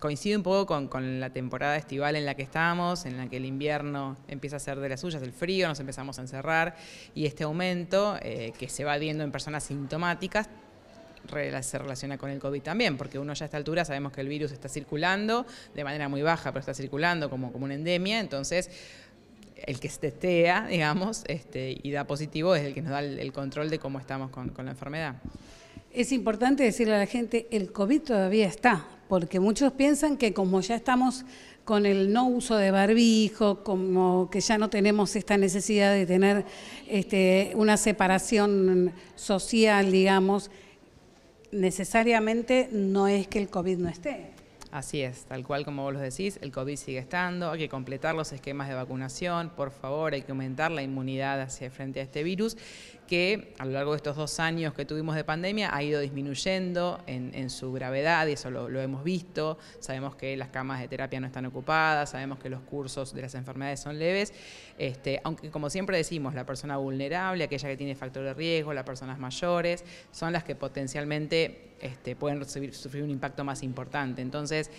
coincide un poco con, la temporada estival en la que estamos, en la que el invierno empieza a ser de las suyas, el frío, nos empezamos a encerrar y este aumento eh, que se va viendo en personas sintomáticas se relaciona con el COVID también, porque uno ya a esta altura sabemos que el virus está circulando de manera muy baja, pero está circulando como, como una endemia, entonces el que se testea, digamos, este, y da positivo es el que nos da el, control de cómo estamos con, con la enfermedad. Es importante decirle a la gente, el COVID todavía está, porque muchos piensan que como ya estamos con el no uso de barbijo, como que ya no tenemos esta necesidad de tener este, una separación social, digamos, necesariamente no es que el COVID no esté. Así es, tal cual como vos lo decís, el COVID sigue estando, hay que completar los esquemas de vacunación, por favor, hay que aumentar la inmunidad hacia frente a este virus que a lo largo de estos dos años que tuvimos de pandemia ha ido disminuyendo en, su gravedad y eso lo, hemos visto. Sabemos que las camas de terapia no están ocupadas, sabemos que los cursos de las enfermedades son leves, este, aunque como siempre decimos, la persona vulnerable, aquella que tiene factor de riesgo, las personas mayores, son las que potencialmente este, pueden sufrir un impacto más importante. Entonces,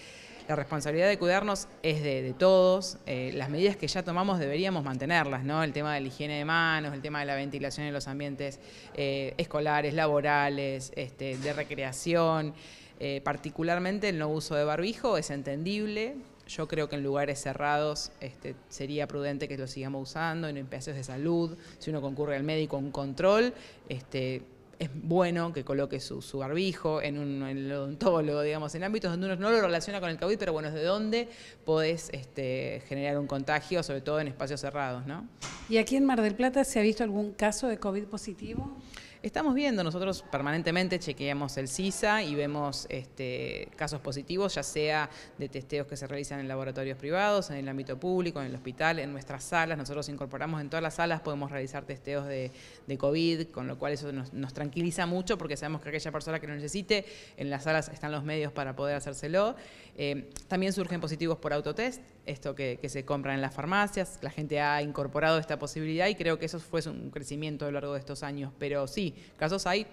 la responsabilidad de cuidarnos es de, todos. Eh, las medidas que ya tomamos deberíamos mantenerlas, ¿no? El tema de la higiene de manos, el tema de la ventilación en los ambientes eh, escolares, laborales, este, de recreación. Eh, particularmente el no uso de barbijo es entendible. Yo creo que en lugares cerrados este, sería prudente que lo sigamos usando, en espacios de salud, si uno concurre al médico, un control. Este, es bueno que coloque su, su barbijo en un en odontólogo, digamos, en ámbitos donde uno no lo relaciona con el COVID, pero bueno, es de dónde podés este, generar un contagio, sobre todo en espacios cerrados, ¿no? ¿Y aquí en Mar del Plata se ha visto algún caso de COVID positivo? estamos viendo, nosotros permanentemente chequeamos el CISA y vemos este, casos positivos, ya sea de testeos que se realizan en laboratorios privados, en el ámbito público, en el hospital, en nuestras salas. Nosotros incorporamos en todas las salas, podemos realizar testeos de, COVID, con lo cual eso nos, tranquiliza mucho porque sabemos que aquella persona que lo necesite, en las salas están los medios para poder hacérselo. Eh, también surgen positivos por autotest, esto que se compra en las farmacias, la gente ha incorporado esta posibilidad y creo que eso fue un crecimiento a lo largo de estos años, pero sí, casos hay,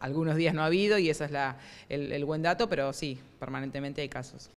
algunos días no ha habido y ese es el buen dato, pero sí, permanentemente hay casos.